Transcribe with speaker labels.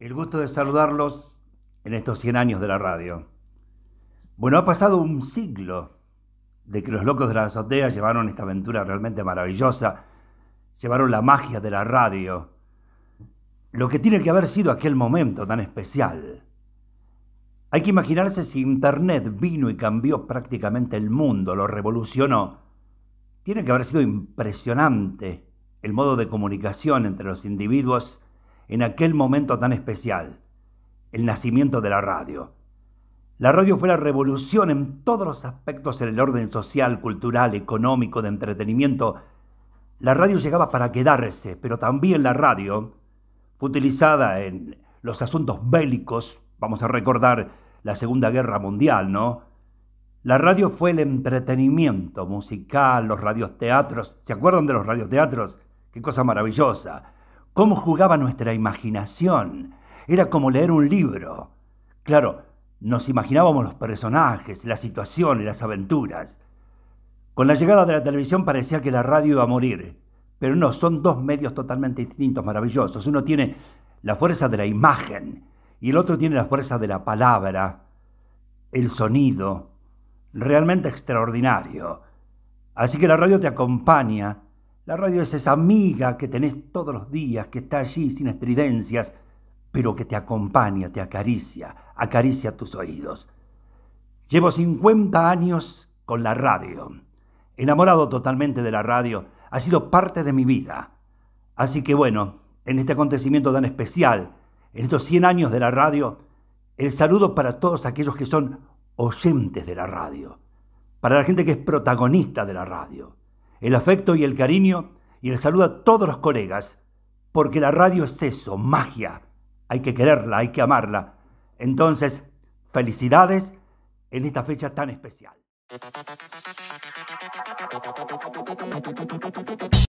Speaker 1: El gusto de saludarlos en estos 100 años de la radio. Bueno, ha pasado un siglo de que los locos de la azotea llevaron esta aventura realmente maravillosa, llevaron la magia de la radio, lo que tiene que haber sido aquel momento tan especial. Hay que imaginarse si Internet vino y cambió prácticamente el mundo, lo revolucionó. Tiene que haber sido impresionante el modo de comunicación entre los individuos en aquel momento tan especial, el nacimiento de la radio. La radio fue la revolución en todos los aspectos en el orden social, cultural, económico, de entretenimiento. La radio llegaba para quedarse, pero también la radio fue utilizada en los asuntos bélicos, vamos a recordar la Segunda Guerra Mundial, ¿no? La radio fue el entretenimiento musical, los radioteatros. ¿Se acuerdan de los radioteatros? Qué cosa maravillosa cómo jugaba nuestra imaginación. Era como leer un libro. Claro, nos imaginábamos los personajes, las situaciones, las aventuras. Con la llegada de la televisión parecía que la radio iba a morir, pero no, son dos medios totalmente distintos, maravillosos. Uno tiene la fuerza de la imagen y el otro tiene la fuerza de la palabra, el sonido, realmente extraordinario. Así que la radio te acompaña la radio es esa amiga que tenés todos los días, que está allí sin estridencias, pero que te acompaña, te acaricia, acaricia tus oídos. Llevo 50 años con la radio, enamorado totalmente de la radio, ha sido parte de mi vida. Así que bueno, en este acontecimiento tan especial, en estos 100 años de la radio, el saludo para todos aquellos que son oyentes de la radio, para la gente que es protagonista de la radio el afecto y el cariño y el saludo a todos los colegas, porque la radio es eso, magia. Hay que quererla, hay que amarla. Entonces, felicidades en esta fecha tan especial.